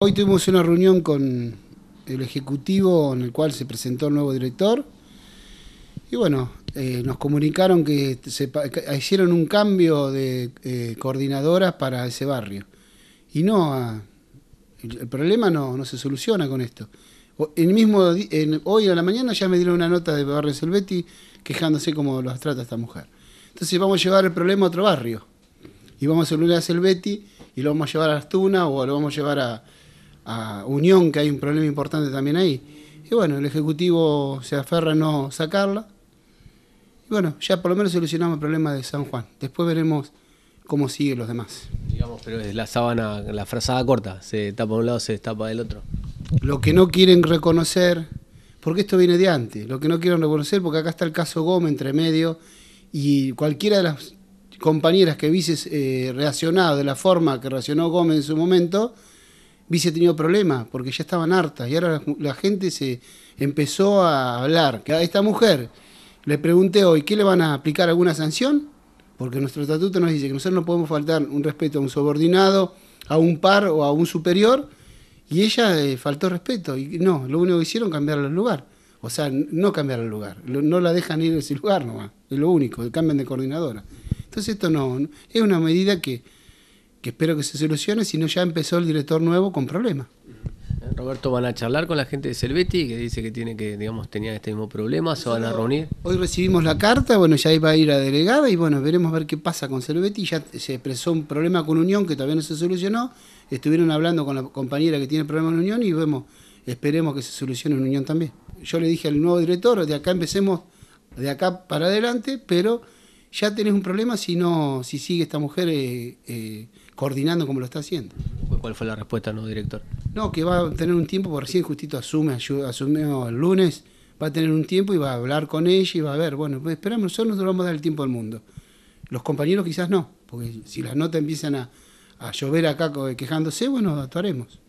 Hoy tuvimos una reunión con el Ejecutivo en el cual se presentó el nuevo director y bueno, eh, nos comunicaron que, hicieron un cambio de eh, coordinadoras para ese barrio. Y no, ah, el, problema no, se soluciona con esto. el mismo, hoy a la mañana ya me dieron una nota de Barrio Selvetti quejándose cómo los trata esta mujer. Entonces vamos a llevar el problema a otro barrio. Y vamos a solucionar a Selvetti y lo vamos a llevar a Astuna o lo vamos a llevar a, a Unión, que hay un problema importante también ahí. Y bueno, el Ejecutivo se aferra a no sacarla. Y bueno, ya por lo menos solucionamos el problema de San Juan. Después veremos cómo siguen los demás. Digamos, pero es la sábana, la frazada corta, se tapa de un lado, se destapa del otro. Lo que no quieren reconocer, porque esto viene de antes, lo que no quieren reconocer, porque acá está el caso Gómez entre medio, y cualquiera de las compañeras que vices eh, reaccionado de la forma que reaccionó Gómez en su momento, hubiese tenido problemas, porque ya estaban hartas y ahora la, gente se empezó a hablar. A esta mujer le pregunté hoy, ¿qué le van a aplicar alguna sanción? Porque nuestro estatuto nos dice que nosotros no podemos faltar un respeto a un subordinado, a un par o a un superior, y ella eh, faltó respeto. Y no, lo único que hicieron cambiar el lugar. O sea, no cambiar el lugar. No la dejan ir en ese lugar nomás. Es lo único, cambian de coordinadora. Entonces esto no, es una medida que que espero que se solucione, si no ya empezó el director nuevo con problemas. Roberto, ¿van a charlar con la gente de Selvetti que dice que tiene que, digamos, tenía este mismo problema? ¿Se van a reunir? Hoy recibimos la carta, bueno, ya iba a ir a delegada y bueno, veremos ver qué pasa con Selvetti. Ya se expresó un problema con Unión que todavía no se solucionó. Estuvieron hablando con la compañera que tiene problemas en Unión y vemos, esperemos que se solucione en Unión también. Yo le dije al nuevo director, de acá empecemos, de acá para adelante, pero ya tenés un problema si no, si sigue esta mujer eh, eh, coordinando como lo está haciendo. ¿Cuál fue la respuesta, no, director? No, que va a tener un tiempo, porque recién justito asume, asumió el lunes, va a tener un tiempo y va a hablar con ella y va a ver, bueno, pues esperamos, nosotros nos vamos a dar el tiempo al mundo. Los compañeros quizás no, porque si las notas empiezan a, a llover acá quejándose, bueno, actuaremos.